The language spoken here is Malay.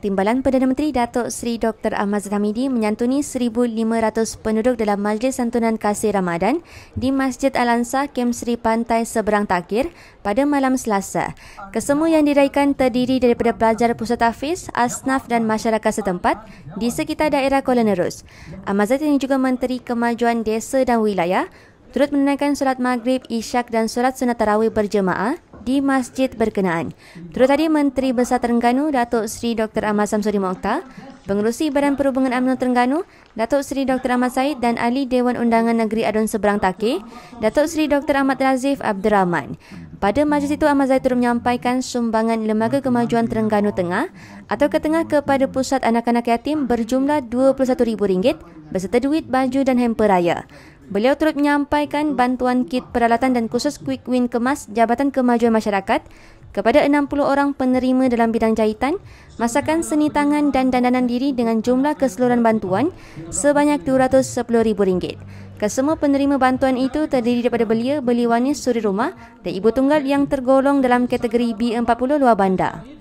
Timbalan Perdana Menteri Datuk Seri Dr. Ahmad Zahmidi menyantuni 1,500 penduduk dalam Majlis Santunan Kasih Ramadan di Masjid al ansa Kem Seri Pantai Seberang Takir pada malam Selasa. Kesemua yang diraikan terdiri daripada pelajar Pusat Tafiz, Asnaf dan masyarakat setempat di sekitar daerah Kuala Nerus. Ahmad Zahmidi yang juga Menteri Kemajuan Desa dan Wilayah turut menunaikan solat maghrib, isyak dan solat sunat tarawih berjemaah di masjid berkenaan. Terus tadi Menteri Besar Terengganu Datuk Seri Dr. Ahmad Samsuri Mokhtar, Pengerusi Badan Perhubungan UMNO Terengganu, Datuk Seri Dr. Ahmad Said dan Ahli Dewan Undangan Negeri Adun Seberang Taki, Datuk Seri Dr. Ahmad Razif Abdul Rahman. Pada majlis itu, Ahmad Zaitur menyampaikan sumbangan Lembaga Kemajuan Terengganu Tengah atau Ketengah kepada Pusat Anak-anak Yatim berjumlah RM21,000 berserta duit, baju dan hamper raya. Beliau turut menyampaikan bantuan kit peralatan dan khusus quick win kemas Jabatan Kemajuan Masyarakat kepada 60 orang penerima dalam bidang jahitan, masakan seni tangan dan dandanan diri dengan jumlah keseluruhan bantuan sebanyak RM210,000. Kesemua penerima bantuan itu terdiri daripada belia, beliwani suri rumah dan ibu tunggal yang tergolong dalam kategori B40 luar bandar.